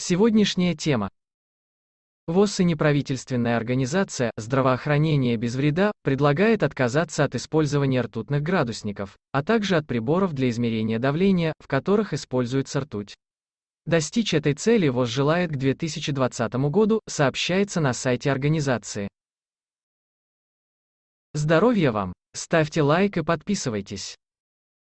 Сегодняшняя тема. ВОЗ и неправительственная организация «Здравоохранение без вреда» предлагает отказаться от использования ртутных градусников, а также от приборов для измерения давления, в которых используется ртуть. Достичь этой цели ВОЗ желает к 2020 году, сообщается на сайте организации. Здоровья вам! Ставьте лайк и подписывайтесь.